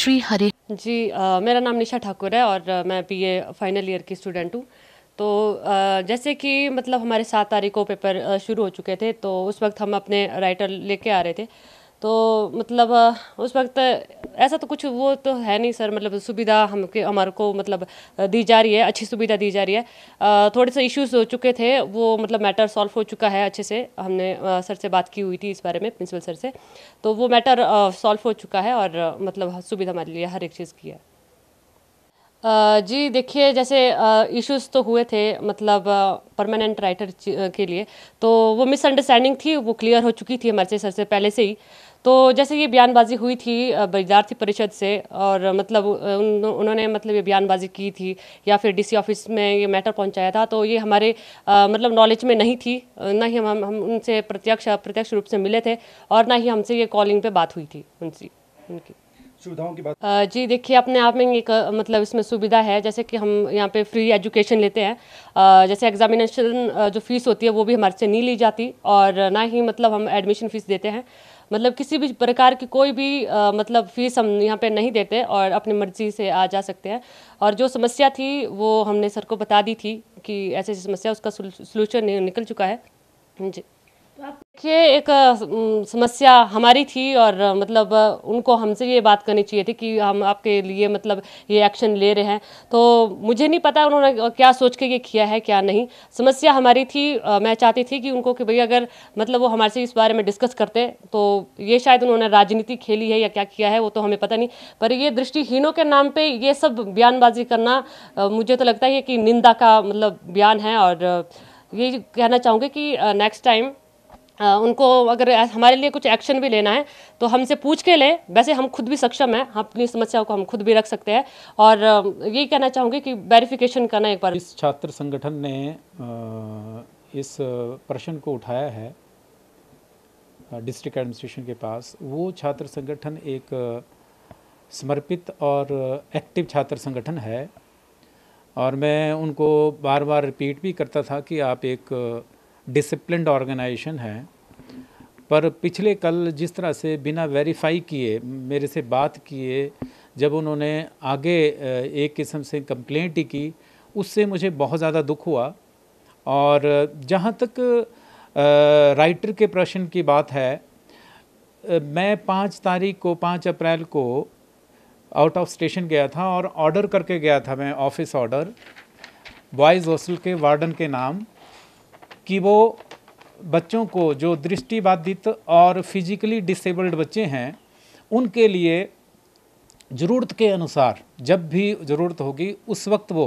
श्री हरे जी आ, मेरा नाम निशा ठाकुर है और मैं बीए फाइनल ईयर की स्टूडेंट हूँ तो जैसे कि मतलब हमारे सात तारीख को पेपर शुरू हो चुके थे तो उस वक्त हम अपने राइटर लेके आ रहे थे तो मतलब उस वक्त ऐसा तो कुछ वो तो है नहीं सर मतलब सुविधा हम के हमारे को मतलब दी जा रही है अच्छी सुविधा दी जा रही है थोड़े से इश्यूज हो चुके थे वो मतलब मैटर सॉल्व हो चुका है अच्छे से हमने सर से बात की हुई थी इस बारे में प्रिंसिपल सर से तो वो मैटर सॉल्व हो चुका है और मतलब सुविधा हमारे लिए हर एक चीज़ की है जी देखिए जैसे इश्यूज तो हुए थे मतलब परमानेंट राइटर के लिए तो वो मिसअंडरस्टैंडिंग थी वो क्लियर हो चुकी थी हमारे सर से पहले से ही तो जैसे ये बयानबाजी हुई थी विद्यार्थी परिषद से और मतलब उन, उन्होंने मतलब ये बयानबाजी की थी या फिर डीसी ऑफिस में ये मैटर पहुंचाया था तो ये हमारे आ, मतलब नॉलेज में नहीं थी ना ही हम हम उनसे प्रत्यक्ष प्रत्यक्ष रूप से मिले थे और ना ही हमसे ये कॉलिंग पे बात हुई थी उनसे उनकी सुविधाओं की बात जी देखिए अपने आप में एक मतलब इसमें सुविधा है जैसे कि हम यहाँ पे फ्री एजुकेशन लेते हैं जैसे एग्जामिनेशन जो फीस होती है वो भी हमारे से नहीं ली जाती और ना ही मतलब हम एडमिशन फीस देते हैं मतलब किसी भी प्रकार की कोई भी आ, मतलब फीस हम यहाँ पे नहीं देते और अपनी मर्जी से आ जा सकते हैं और जो समस्या थी वो हमने सर को बता दी थी कि ऐसी ऐसी समस्या उसका सोल्यूशन निकल चुका है जी ये एक समस्या हमारी थी और मतलब उनको हमसे ये बात करनी चाहिए थी कि हम आपके लिए मतलब ये एक्शन ले रहे हैं तो मुझे नहीं पता उन्होंने क्या सोच के ये किया है क्या नहीं समस्या हमारी थी मैं चाहती थी कि उनको कि भैया अगर मतलब वो हमारे से इस बारे में डिस्कस करते तो ये शायद उन्होंने राजनीति खेली है या क्या किया है वो तो हमें पता नहीं पर ये दृष्टिहीनों के नाम पर ये सब बयानबाजी करना मुझे तो लगता है कि निंदा का मतलब बयान है और ये कहना चाहूँगी कि नेक्स्ट टाइम उनको अगर हमारे लिए कुछ एक्शन भी लेना है तो हमसे पूछ के लें वैसे हम खुद भी सक्षम हैं हाँ, अपनी समस्याओं को हम खुद भी रख सकते हैं और ये कहना चाहूँगी कि वेरिफिकेशन करना एक बार इस छात्र संगठन ने इस प्रश्न को उठाया है डिस्ट्रिक्ट एडमिनिस्ट्रेशन के पास वो छात्र संगठन एक समर्पित और एक्टिव छात्र संगठन है और मैं उनको बार बार रिपीट भी करता था कि आप एक डिसिप्लिनड ऑर्गेनाइजेशन है पर पिछले कल जिस तरह से बिना वेरीफाई किए मेरे से बात किए जब उन्होंने आगे एक किस्म से कंप्लेंट ही की उससे मुझे बहुत ज़्यादा दुख हुआ और जहाँ तक राइटर के प्रश्न की बात है मैं पाँच तारीख को पाँच अप्रैल को आउट ऑफ स्टेशन गया था और ऑर्डर करके गया था मैं ऑफिस ऑर्डर बॉयज़ हॉस्टल के वार्डन के नाम कि वो बच्चों को जो दृष्टिबाधित और फिजिकली डिसेबल्ड बच्चे हैं उनके लिए ज़रूरत के अनुसार जब भी ज़रूरत होगी उस वक्त वो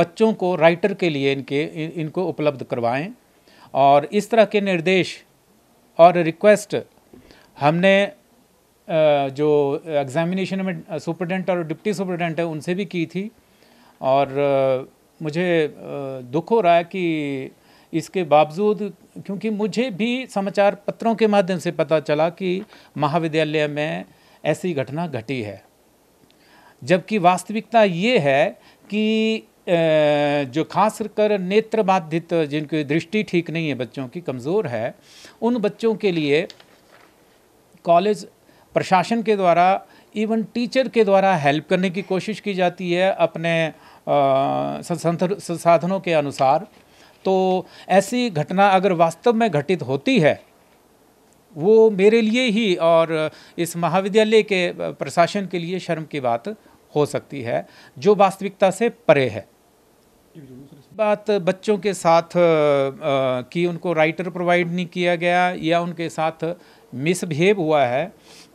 बच्चों को राइटर के लिए इनके इनको उपलब्ध करवाएं और इस तरह के निर्देश और रिक्वेस्ट हमने जो एग्ज़ामिनेशन में सुपरडेंट और डिप्टी सुपरडेंट है उनसे भी की थी और मुझे दुख हो रहा है कि इसके बावजूद क्योंकि मुझे भी समाचार पत्रों के माध्यम से पता चला कि महाविद्यालय में ऐसी घटना घटी है जबकि वास्तविकता ये है कि जो खास कर नेत्र बाधित जिनकी दृष्टि ठीक नहीं है बच्चों की कमज़ोर है उन बच्चों के लिए कॉलेज प्रशासन के द्वारा इवन टीचर के द्वारा हेल्प करने की कोशिश की जाती है अपने संसाधनों के अनुसार तो ऐसी घटना अगर वास्तव में घटित होती है वो मेरे लिए ही और इस महाविद्यालय के प्रशासन के लिए शर्म की बात हो सकती है जो वास्तविकता से परे है बात बच्चों के साथ कि उनको राइटर प्रोवाइड नहीं किया गया या उनके साथ मिसबिहेव हुआ है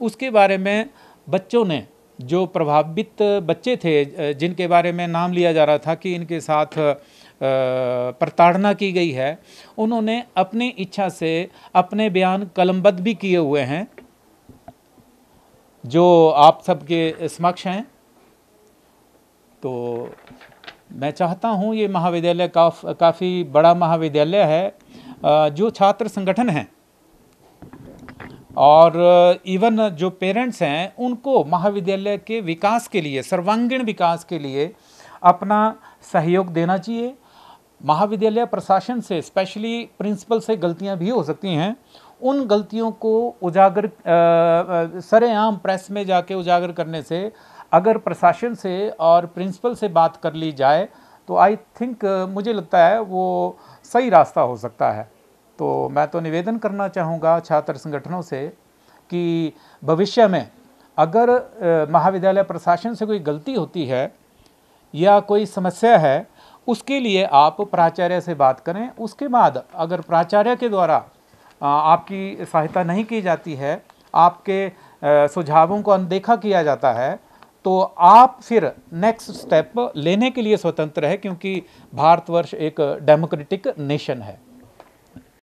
उसके बारे में बच्चों ने जो प्रभावित बच्चे थे जिनके बारे में नाम लिया जा रहा था कि इनके साथ प्रताड़ना की गई है उन्होंने अपनी इच्छा से अपने बयान कलमबद्ध भी किए हुए हैं जो आप सबके समक्ष हैं तो मैं चाहता हूं ये महाविद्यालय काफ काफ़ी बड़ा महाविद्यालय है जो छात्र संगठन हैं और इवन uh, जो पेरेंट्स हैं उनको महाविद्यालय के विकास के लिए सर्वांगीण विकास के लिए अपना सहयोग देना चाहिए महाविद्यालय प्रशासन से स्पेशली प्रिंसिपल से गलतियां भी हो सकती हैं उन गलतियों को उजागर uh, uh, सरेआम प्रेस में जाके उजागर करने से अगर प्रशासन से और प्रिंसिपल से बात कर ली जाए तो आई थिंक मुझे लगता है वो सही रास्ता हो सकता है तो मैं तो निवेदन करना चाहूँगा छात्र संगठनों से कि भविष्य में अगर महाविद्यालय प्रशासन से कोई गलती होती है या कोई समस्या है उसके लिए आप प्राचार्य से बात करें उसके बाद अगर प्राचार्य के द्वारा आपकी सहायता नहीं की जाती है आपके सुझावों को अनदेखा किया जाता है तो आप फिर नेक्स्ट स्टेप लेने के लिए स्वतंत्र है क्योंकि भारतवर्ष एक डेमोक्रेटिक नेशन है